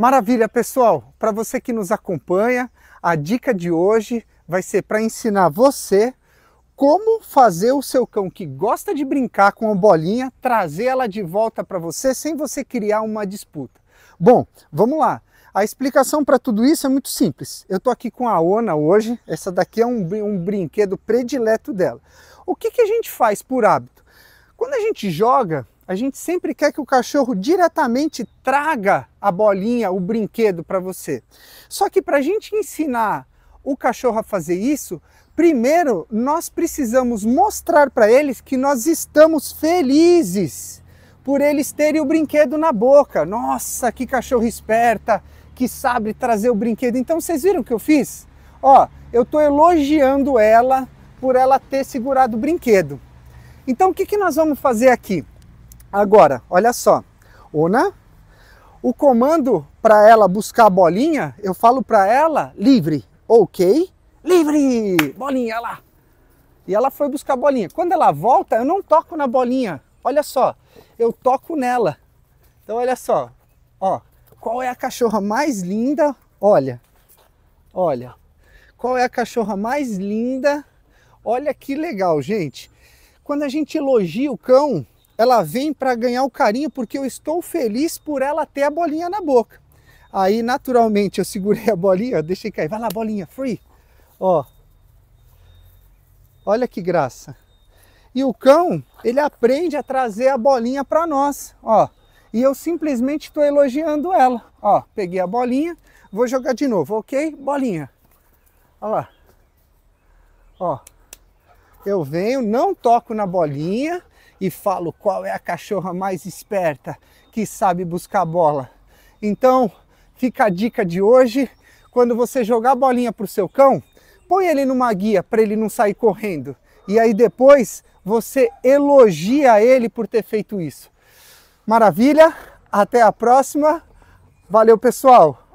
Maravilha, pessoal! Para você que nos acompanha, a dica de hoje vai ser para ensinar você como fazer o seu cão que gosta de brincar com a bolinha trazer ela de volta para você sem você criar uma disputa. Bom, vamos lá. A explicação para tudo isso é muito simples. Eu estou aqui com a Ona hoje, essa daqui é um, um brinquedo predileto dela. O que, que a gente faz por hábito? Quando a gente joga, a gente sempre quer que o cachorro diretamente traga a bolinha, o brinquedo para você. Só que para a gente ensinar o cachorro a fazer isso, primeiro nós precisamos mostrar para eles que nós estamos felizes por eles terem o brinquedo na boca. Nossa, que cachorro esperta, que sabe trazer o brinquedo. Então vocês viram o que eu fiz? Ó, eu estou elogiando ela por ela ter segurado o brinquedo. Então o que, que nós vamos fazer aqui? Agora, olha só, Ona, o comando para ela buscar a bolinha, eu falo para ela livre, ok? Livre! Bolinha lá! E ela foi buscar a bolinha. Quando ela volta, eu não toco na bolinha. Olha só, eu toco nela. Então, olha só, ó, qual é a cachorra mais linda? Olha, olha, qual é a cachorra mais linda? Olha que legal, gente. Quando a gente elogia o cão, ela vem para ganhar o carinho porque eu estou feliz por ela ter a bolinha na boca. Aí, naturalmente, eu segurei a bolinha, deixei cair. Vai lá, bolinha, free. Ó. Olha que graça. E o cão, ele aprende a trazer a bolinha para nós, ó. E eu simplesmente estou elogiando ela. Ó, peguei a bolinha, vou jogar de novo, ok? Bolinha. Olha lá. Ó eu venho, não toco na bolinha e falo qual é a cachorra mais esperta que sabe buscar a bola. Então, fica a dica de hoje: quando você jogar a bolinha para o seu cão, põe ele numa guia para ele não sair correndo. E aí depois você elogia ele por ter feito isso. Maravilha, até a próxima. Valeu, pessoal!